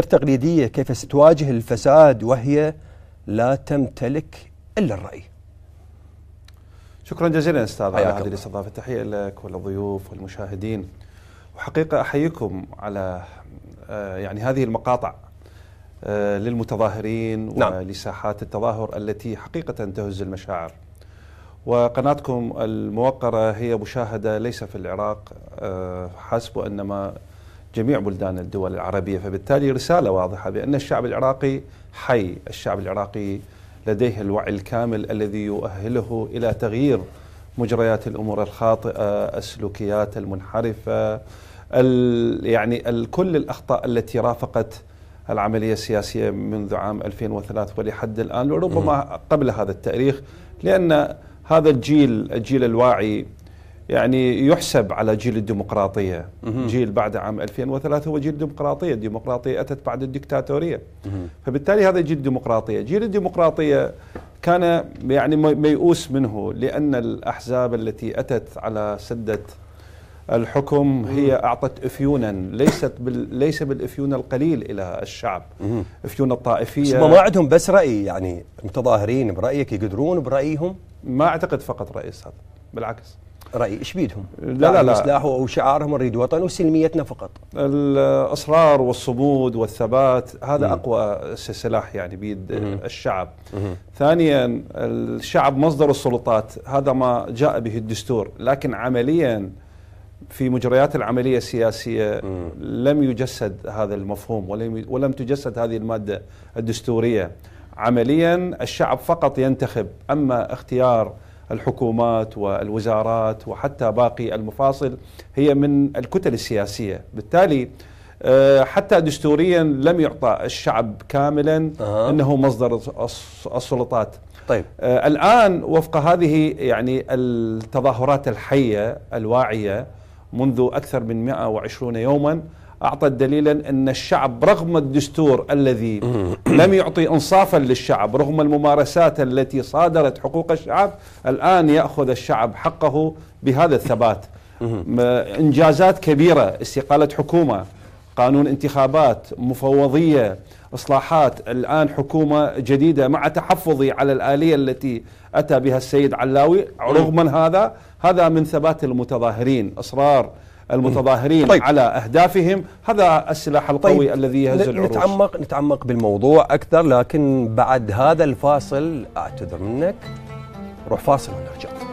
التقليدية كيف ستواجه الفساد وهي لا تمتلك إلا الرأي شكرا جزيلا استاذ على هذه الاستضافه لك وللضيوف والمشاهدين وحقيقه احييكم على آه، يعني هذه المقاطع آه، للمتظاهرين نعم. ولساحات التظاهر التي حقيقه تهز المشاعر وقناتكم الموقره هي مشاهده ليس في العراق آه، حسب وانما جميع بلدان الدول العربية فبالتالي رسالة واضحة بأن الشعب العراقي حي الشعب العراقي لديه الوعي الكامل الذي يؤهله إلى تغيير مجريات الأمور الخاطئة السلوكيات المنحرفة يعني كل الأخطاء التي رافقت العملية السياسية منذ عام 2003 ولحد الآن وربما قبل هذا التاريخ لأن هذا الجيل الجيل الواعي يعني يحسب على جيل الديمقراطية جيل بعد عام 2003 هو جيل الديمقراطية الديمقراطية أتت بعد الدكتاتورية فبالتالي هذا جيل الديمقراطية جيل الديمقراطية كان يعني ميؤوس منه لأن الأحزاب التي أتت على سدة الحكم هي أعطت أفيونا ليست بال ليس بالأفيون القليل إلى الشعب أفيون الطائفية ما عندهم بس رأي يعني متظاهرين برأيك يقدرون برأيهم ما أعتقد فقط رئيس هذا بالعكس راي ايش بيدهم؟ لا لا لا سلاح او شعارهم نريد وطن طيب، وسلميتنا فقط. الاصرار والصمود والثبات هذا مم. اقوى سلاح يعني بيد مم. الشعب. مم. ثانيا الشعب مصدر السلطات هذا ما جاء به الدستور لكن عمليا في مجريات العملية السياسية مم. لم يجسد هذا المفهوم ولم ولم تجسد هذه المادة الدستورية عمليا الشعب فقط ينتخب أما اختيار الحكومات والوزارات وحتى باقي المفاصل هي من الكتل السياسيه بالتالي آه، حتى دستوريا لم يعطى الشعب كاملا أه. انه مصدر السلطات طيب آه الان وفق هذه يعني التظاهرات الحيه الواعيه منذ اكثر من 120 يوما أعطت دليلا أن الشعب رغم الدستور الذي لم يعطي إنصافا للشعب رغم الممارسات التي صادرت حقوق الشعب الآن يأخذ الشعب حقه بهذا الثبات إنجازات كبيرة استقالة حكومة قانون انتخابات مفوضية إصلاحات الآن حكومة جديدة مع تحفظي على الآلية التي أتى بها السيد علاوي رغم هذا هذا من ثبات المتظاهرين إصرار المتظاهرين طيب. على أهدافهم هذا السلاح القوي طيب. الذي يهز العروش نتعمق, نتعمق بالموضوع أكثر لكن بعد هذا الفاصل أعتذر منك روح فاصل ونرجع